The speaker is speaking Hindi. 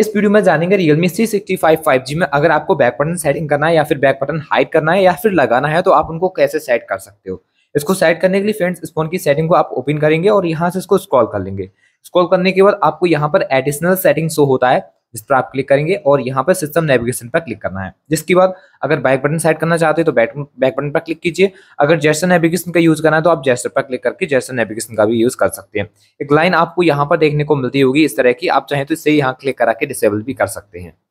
इस वीडियो में जानेंगे Realme C65 5G में अगर आपको बैक बटन सेटिंग करना है या फिर बैक बटन हाइड करना है या फिर लगाना है तो आप उनको कैसे सेट कर सकते हो इसको सेट करने के लिए फ्रेंड्स इस फोन की सेटिंग को आप ओपन करेंगे और यहाँ से इसको स्क्रॉल कर लेंगे स्क्रॉल करने के बाद आपको यहाँ पर एडिशनल सेटिंग शो होता है जिस पर आप क्लिक करेंगे और यहाँ पर सिस्टम नेविगेशन पर क्लिक करना है जिसके बाद अगर बैक बटन साइड करना चाहते हैं तो बैक बैक बटन पर क्लिक कीजिए अगर जेस्टर नेविगेशन का यूज करना है तो आप जेस्टर पर क्लिक करके जेस्टर नेविगेशन का भी यूज कर सकते हैं एक लाइन आपको यहाँ पर देखने को मिलती होगी इस तरह की आप चाहें तो इसे यहाँ क्लिक करा के डिसेबल भी कर सकते हैं